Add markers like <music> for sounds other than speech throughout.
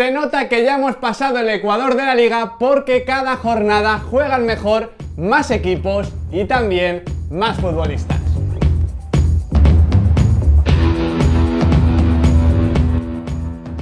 Se nota que ya hemos pasado el Ecuador de la liga porque cada jornada juegan mejor más equipos y también más futbolistas.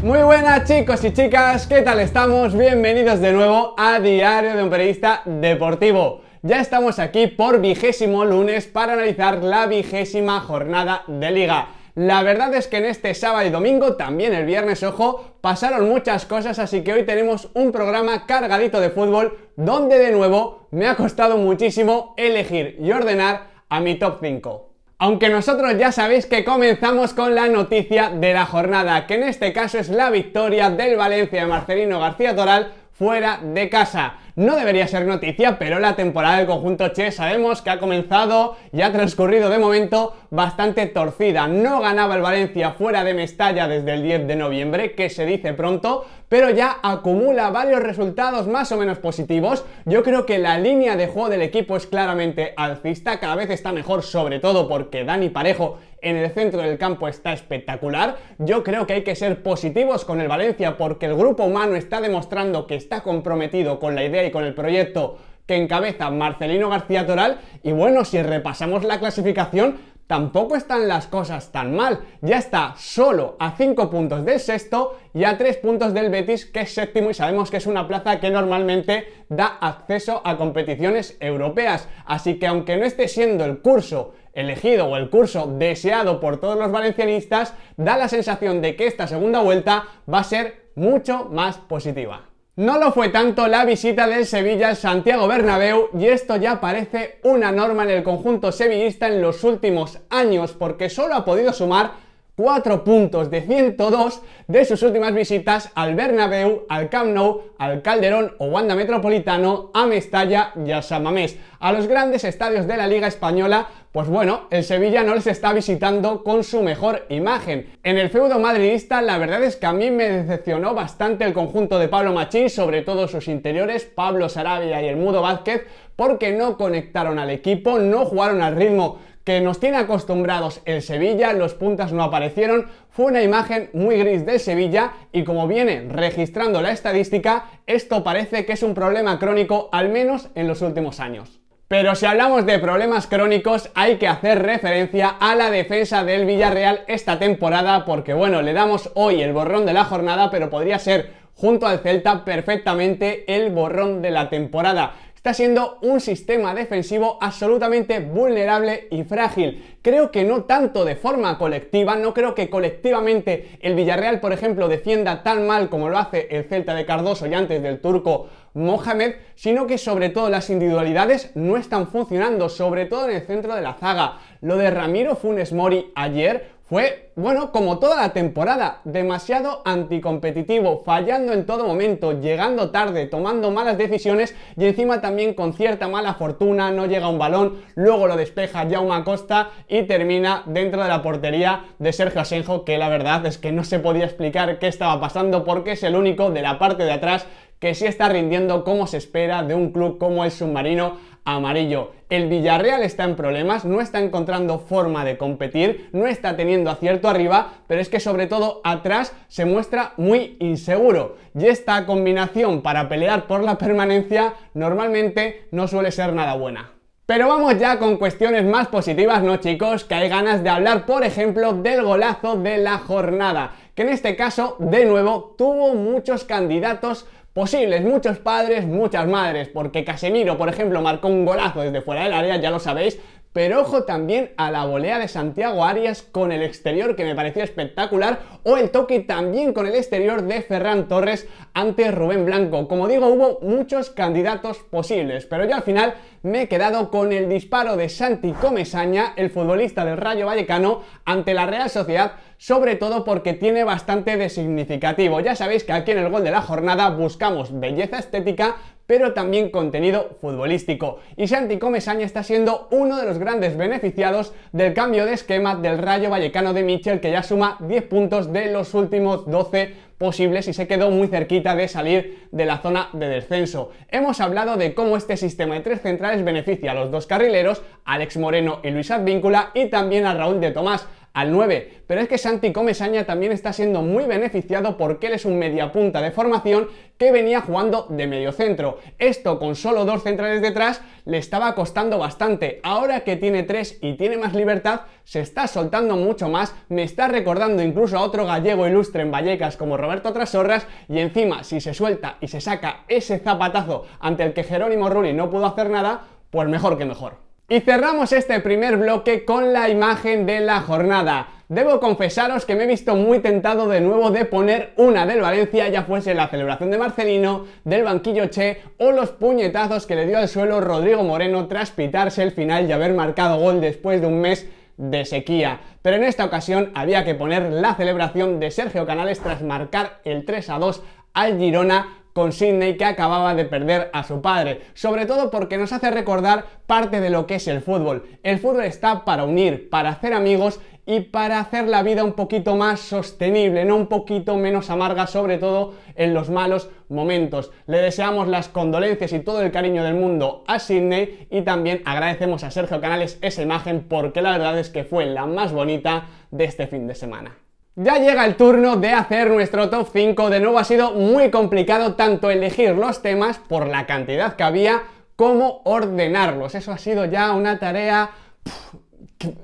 Muy buenas chicos y chicas, ¿qué tal estamos? Bienvenidos de nuevo a Diario de un Periodista Deportivo. Ya estamos aquí por vigésimo lunes para analizar la vigésima jornada de liga. La verdad es que en este sábado y domingo, también el viernes, ojo, pasaron muchas cosas, así que hoy tenemos un programa cargadito de fútbol donde de nuevo me ha costado muchísimo elegir y ordenar a mi top 5. Aunque nosotros ya sabéis que comenzamos con la noticia de la jornada, que en este caso es la victoria del Valencia de Marcelino García Toral fuera de casa. No debería ser noticia, pero la temporada del conjunto Che sabemos que ha comenzado y ha transcurrido de momento bastante torcida. No ganaba el Valencia fuera de Mestalla desde el 10 de noviembre, que se dice pronto, pero ya acumula varios resultados más o menos positivos. Yo creo que la línea de juego del equipo es claramente alcista, cada vez está mejor, sobre todo porque Dani Parejo en el centro del campo está espectacular. Yo creo que hay que ser positivos con el Valencia porque el grupo humano está demostrando que está comprometido con la idea con el proyecto que encabeza Marcelino García Toral. Y bueno, si repasamos la clasificación, tampoco están las cosas tan mal. Ya está solo a 5 puntos del sexto y a 3 puntos del Betis, que es séptimo y sabemos que es una plaza que normalmente da acceso a competiciones europeas. Así que aunque no esté siendo el curso elegido o el curso deseado por todos los valencianistas, da la sensación de que esta segunda vuelta va a ser mucho más positiva. No lo fue tanto la visita del Sevilla al Santiago Bernabéu y esto ya parece una norma en el conjunto sevillista en los últimos años porque solo ha podido sumar 4 puntos de 102 de sus últimas visitas al Bernabéu, al Camp Nou, al Calderón o Wanda Metropolitano, a Mestalla y a Samamés, A los grandes estadios de la Liga Española, pues bueno, el Sevilla no les está visitando con su mejor imagen. En el feudo madridista, la verdad es que a mí me decepcionó bastante el conjunto de Pablo Machín, sobre todo sus interiores, Pablo Sarabia y el Mudo Vázquez, porque no conectaron al equipo, no jugaron al ritmo que nos tiene acostumbrados el Sevilla, los puntas no aparecieron, fue una imagen muy gris de Sevilla y como viene registrando la estadística, esto parece que es un problema crónico al menos en los últimos años. Pero si hablamos de problemas crónicos, hay que hacer referencia a la defensa del Villarreal esta temporada, porque bueno, le damos hoy el borrón de la jornada, pero podría ser junto al Celta perfectamente el borrón de la temporada está siendo un sistema defensivo absolutamente vulnerable y frágil. Creo que no tanto de forma colectiva, no creo que colectivamente el Villarreal, por ejemplo, defienda tan mal como lo hace el Celta de Cardoso y antes del turco Mohamed, sino que sobre todo las individualidades no están funcionando, sobre todo en el centro de la zaga. Lo de Ramiro Funes Mori ayer fue, bueno, como toda la temporada, demasiado anticompetitivo, fallando en todo momento, llegando tarde, tomando malas decisiones y encima también con cierta mala fortuna, no llega un balón, luego lo despeja una costa y termina dentro de la portería de Sergio Asenjo, que la verdad es que no se podía explicar qué estaba pasando porque es el único de la parte de atrás que sí está rindiendo como se espera de un club como el submarino amarillo. El Villarreal está en problemas, no está encontrando forma de competir, no está teniendo acierto arriba, pero es que sobre todo atrás se muestra muy inseguro. Y esta combinación para pelear por la permanencia normalmente no suele ser nada buena. Pero vamos ya con cuestiones más positivas, ¿no chicos? Que hay ganas de hablar, por ejemplo, del golazo de la jornada, que en este caso, de nuevo, tuvo muchos candidatos posibles, muchos padres, muchas madres, porque Casemiro, por ejemplo, marcó un golazo desde fuera del área, ya lo sabéis, pero ojo también a la volea de Santiago Arias con el exterior que me pareció espectacular o el toque también con el exterior de Ferran Torres ante Rubén Blanco. Como digo, hubo muchos candidatos posibles, pero yo al final me he quedado con el disparo de Santi Comesaña, el futbolista del Rayo Vallecano, ante la Real Sociedad sobre todo porque tiene bastante de significativo. Ya sabéis que aquí en el gol de la jornada buscamos belleza estética, pero también contenido futbolístico. Y Santi Comesaña está siendo uno de los grandes beneficiados del cambio de esquema del Rayo Vallecano de Michel, que ya suma 10 puntos de los últimos 12 posibles y se quedó muy cerquita de salir de la zona de descenso. Hemos hablado de cómo este sistema de tres centrales beneficia a los dos carrileros, Alex Moreno y Luis Advíncula, y también a Raúl de Tomás al 9. Pero es que Santi Comesaña también está siendo muy beneficiado porque él es un mediapunta de formación que venía jugando de mediocentro. Esto con solo dos centrales detrás le estaba costando bastante. Ahora que tiene tres y tiene más libertad, se está soltando mucho más, me está recordando incluso a otro gallego ilustre en Vallecas como Roberto Trasorras y encima si se suelta y se saca ese zapatazo ante el que Jerónimo Rulli no pudo hacer nada, pues mejor que mejor. Y cerramos este primer bloque con la imagen de la jornada. Debo confesaros que me he visto muy tentado de nuevo de poner una del Valencia, ya fuese la celebración de Marcelino, del banquillo Che o los puñetazos que le dio al suelo Rodrigo Moreno tras pitarse el final y haber marcado gol después de un mes de sequía. Pero en esta ocasión había que poner la celebración de Sergio Canales tras marcar el 3 a 2 al Girona con Sidney que acababa de perder a su padre, sobre todo porque nos hace recordar parte de lo que es el fútbol. El fútbol está para unir, para hacer amigos y para hacer la vida un poquito más sostenible, no un poquito menos amarga, sobre todo en los malos momentos. Le deseamos las condolencias y todo el cariño del mundo a Sidney y también agradecemos a Sergio Canales esa imagen porque la verdad es que fue la más bonita de este fin de semana. Ya llega el turno de hacer nuestro top 5, de nuevo ha sido muy complicado tanto elegir los temas por la cantidad que había como ordenarlos, eso ha sido ya una tarea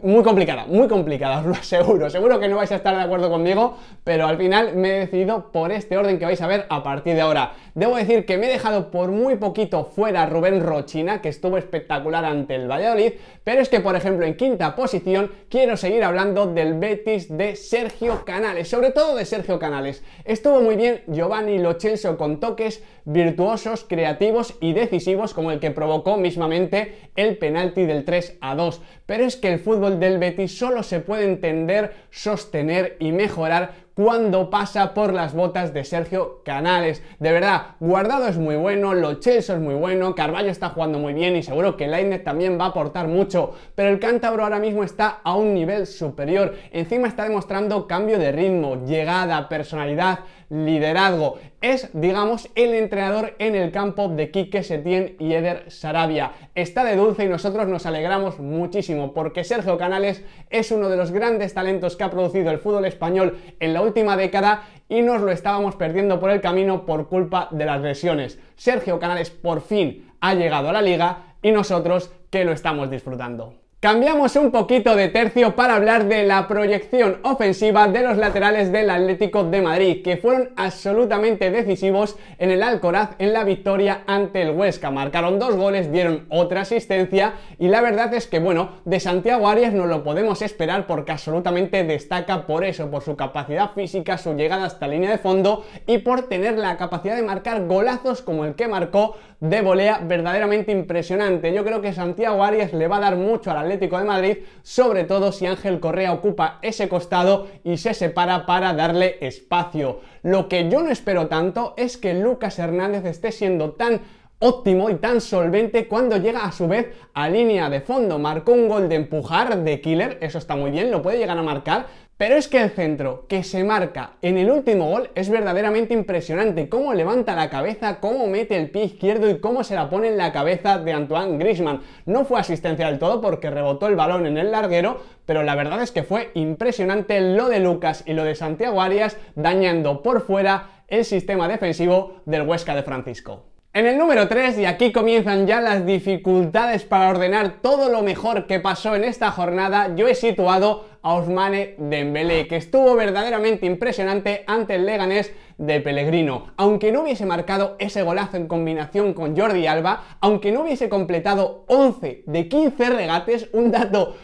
muy complicada, muy complicada, os <laughs> lo aseguro. Seguro que no vais a estar de acuerdo conmigo, pero al final me he decidido por este orden que vais a ver a partir de ahora. Debo decir que me he dejado por muy poquito fuera Rubén Rochina, que estuvo espectacular ante el Valladolid, pero es que, por ejemplo, en quinta posición quiero seguir hablando del Betis de Sergio Canales, sobre todo de Sergio Canales. Estuvo muy bien Giovanni Lochenso con toques virtuosos, creativos y decisivos, como el que provocó mismamente el penalti del 3 a 2. Pero es que el fútbol del Betis solo se puede entender, sostener y mejorar cuando pasa por las botas de Sergio Canales. De verdad, Guardado es muy bueno, Lochelso es muy bueno, Carballo está jugando muy bien y seguro que Leiner también va a aportar mucho, pero el cántabro ahora mismo está a un nivel superior. Encima está demostrando cambio de ritmo, llegada, personalidad, liderazgo. Es, digamos, el entrenador en el campo de Quique Setién y Eder Sarabia. Está de dulce y nosotros nos alegramos muchísimo porque Sergio Canales es uno de los grandes talentos que ha producido el fútbol español en la última década y nos lo estábamos perdiendo por el camino por culpa de las lesiones. Sergio Canales por fin ha llegado a la liga y nosotros que lo estamos disfrutando. Cambiamos un poquito de tercio para hablar de la proyección ofensiva de los laterales del Atlético de Madrid, que fueron absolutamente decisivos en el Alcoraz en la victoria ante el Huesca. Marcaron dos goles, dieron otra asistencia y la verdad es que, bueno, de Santiago Arias no lo podemos esperar porque absolutamente destaca por eso, por su capacidad física, su llegada hasta línea de fondo y por tener la capacidad de marcar golazos como el que marcó de volea verdaderamente impresionante. Yo creo que Santiago Arias le va a dar mucho al Atlético de Madrid, sobre todo si Ángel Correa ocupa ese costado y se separa para darle espacio. Lo que yo no espero tanto es que Lucas Hernández esté siendo tan óptimo y tan solvente cuando llega a su vez a línea de fondo. Marcó un gol de empujar de killer, eso está muy bien, lo puede llegar a marcar, pero es que el centro que se marca en el último gol es verdaderamente impresionante. Cómo levanta la cabeza, cómo mete el pie izquierdo y cómo se la pone en la cabeza de Antoine Grisman. No fue asistencia del todo porque rebotó el balón en el larguero, pero la verdad es que fue impresionante lo de Lucas y lo de Santiago Arias dañando por fuera el sistema defensivo del Huesca de Francisco. En el número 3, y aquí comienzan ya las dificultades para ordenar todo lo mejor que pasó en esta jornada, yo he situado a Ousmane Dembélé, que estuvo verdaderamente impresionante ante el Leganés de Pellegrino. Aunque no hubiese marcado ese golazo en combinación con Jordi Alba, aunque no hubiese completado 11 de 15 regates, un dato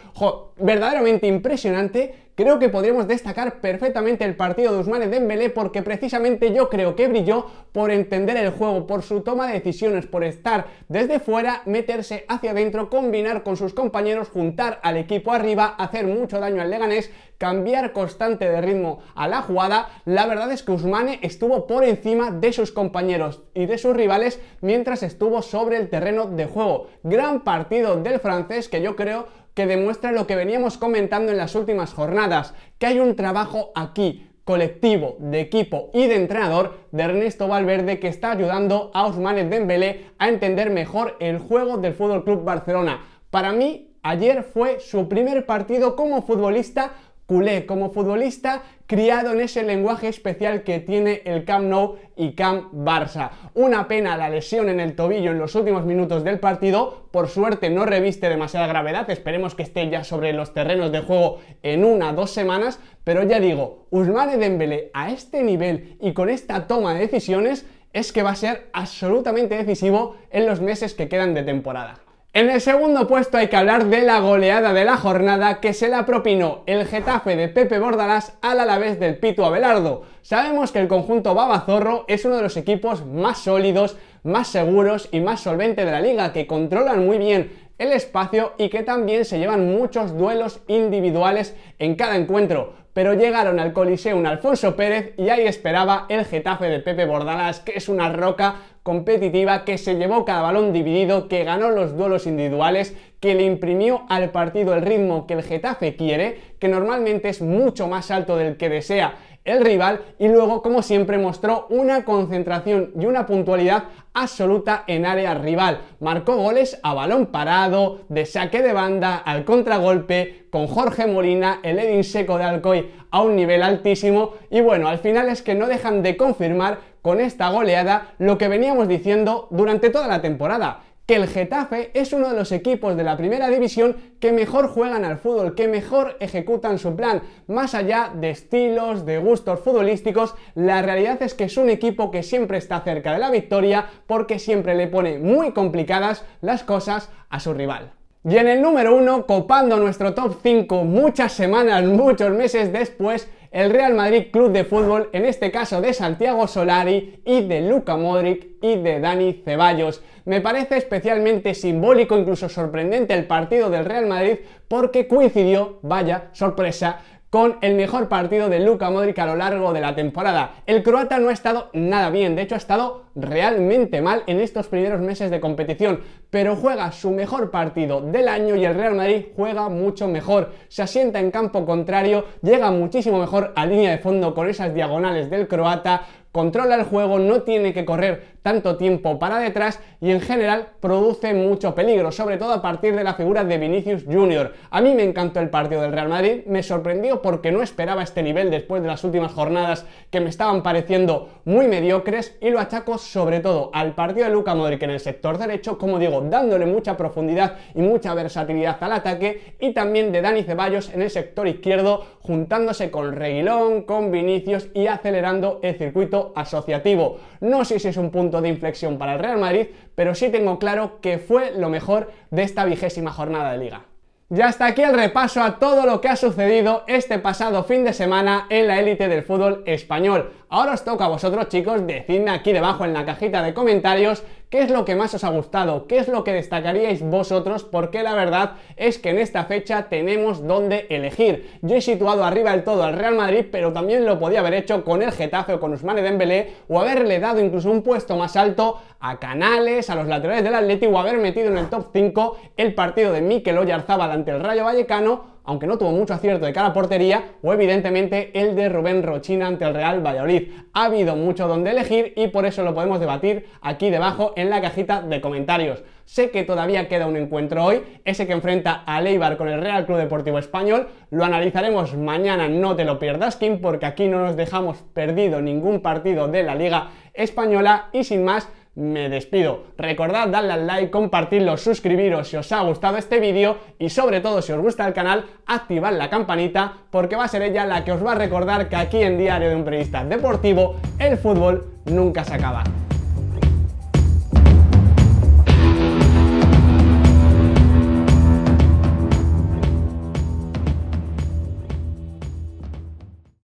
verdaderamente impresionante, creo que podríamos destacar perfectamente el partido de Ousmane Dembélé porque precisamente yo creo que brilló por entender el juego, por su toma de decisiones, por estar desde fuera, meterse hacia adentro, combinar con sus compañeros, juntar al equipo arriba, hacer mucho daño al Leganés cambiar constante de ritmo a la jugada, la verdad es que Usmane estuvo por encima de sus compañeros y de sus rivales mientras estuvo sobre el terreno de juego. Gran partido del francés que yo creo que demuestra lo que veníamos comentando en las últimas jornadas, que hay un trabajo aquí colectivo, de equipo y de entrenador de Ernesto Valverde que está ayudando a Ousmane Dembélé a entender mejor el juego del Fútbol Club Barcelona. Para mí, ayer fue su primer partido como futbolista culé como futbolista criado en ese lenguaje especial que tiene el Camp Nou y Camp Barça. Una pena la lesión en el tobillo en los últimos minutos del partido, por suerte no reviste demasiada gravedad, esperemos que esté ya sobre los terrenos de juego en una, o dos semanas, pero ya digo, Usmane Dembélé a este nivel y con esta toma de decisiones es que va a ser absolutamente decisivo en los meses que quedan de temporada. En el segundo puesto hay que hablar de la goleada de la jornada que se la propinó el Getafe de Pepe Bordalás al Alavés del Pito Abelardo. Sabemos que el conjunto Babazorro es uno de los equipos más sólidos, más seguros y más solvente de la liga, que controlan muy bien el espacio y que también se llevan muchos duelos individuales en cada encuentro. Pero llegaron al un Alfonso Pérez y ahí esperaba el Getafe de Pepe Bordalás, que es una roca competitiva que se llevó cada balón dividido, que ganó los duelos individuales, que le imprimió al partido el ritmo que el Getafe quiere, que normalmente es mucho más alto del que desea el rival y luego, como siempre, mostró una concentración y una puntualidad absoluta en área rival. Marcó goles a balón parado, de saque de banda, al contragolpe, con Jorge Molina, el Edin Seco de Alcoy a un nivel altísimo y bueno, al final es que no dejan de confirmar con esta goleada lo que veníamos diciendo durante toda la temporada que el Getafe es uno de los equipos de la primera división que mejor juegan al fútbol, que mejor ejecutan su plan. Más allá de estilos, de gustos futbolísticos, la realidad es que es un equipo que siempre está cerca de la victoria porque siempre le pone muy complicadas las cosas a su rival. Y en el número uno, copando nuestro top 5 muchas semanas, muchos meses después, el Real Madrid Club de Fútbol, en este caso de Santiago Solari y de Luca Modric y de Dani Ceballos. Me parece especialmente simbólico, incluso sorprendente el partido del Real Madrid porque coincidió, vaya sorpresa, con el mejor partido de Luka Modric a lo largo de la temporada. El croata no ha estado nada bien, de hecho ha estado realmente mal en estos primeros meses de competición, pero juega su mejor partido del año y el Real Madrid juega mucho mejor. Se asienta en campo contrario, llega muchísimo mejor a línea de fondo con esas diagonales del croata, controla el juego, no tiene que correr tanto tiempo para detrás y en general produce mucho peligro, sobre todo a partir de la figura de Vinicius Jr. A mí me encantó el partido del Real Madrid, me sorprendió porque no esperaba este nivel después de las últimas jornadas que me estaban pareciendo muy mediocres y lo achaco sobre todo al partido de Luca Modric en el sector derecho, como digo, dándole mucha profundidad y mucha versatilidad al ataque y también de Dani Ceballos en el sector izquierdo juntándose con Reguilón, con Vinicius y acelerando el circuito asociativo. No sé si es un punto de inflexión para el Real Madrid, pero sí tengo claro que fue lo mejor de esta vigésima jornada de liga. Ya hasta aquí el repaso a todo lo que ha sucedido este pasado fin de semana en la élite del fútbol español. Ahora os toca a vosotros, chicos, decidme aquí debajo en la cajita de comentarios qué es lo que más os ha gustado, qué es lo que destacaríais vosotros, porque la verdad es que en esta fecha tenemos donde elegir. Yo he situado arriba del todo al Real Madrid, pero también lo podía haber hecho con el Getafe o con Usmane Dembélé, o haberle dado incluso un puesto más alto a Canales, a los laterales del Atleti, o haber metido en el top 5 el partido de Mikel Oyarzabal ante el Rayo Vallecano, aunque no tuvo mucho acierto de cara a portería, o evidentemente el de Rubén Rochina ante el Real Valladolid. Ha habido mucho donde elegir y por eso lo podemos debatir aquí debajo en la cajita de comentarios. Sé que todavía queda un encuentro hoy, ese que enfrenta a Leibar con el Real Club Deportivo Español. Lo analizaremos mañana, no te lo pierdas, Kim, porque aquí no nos dejamos perdido ningún partido de la Liga Española y sin más, me despido. Recordad darle al like, compartirlo, suscribiros si os ha gustado este vídeo y sobre todo si os gusta el canal, activad la campanita porque va a ser ella la que os va a recordar que aquí en Diario de un Periodista Deportivo el fútbol nunca se acaba.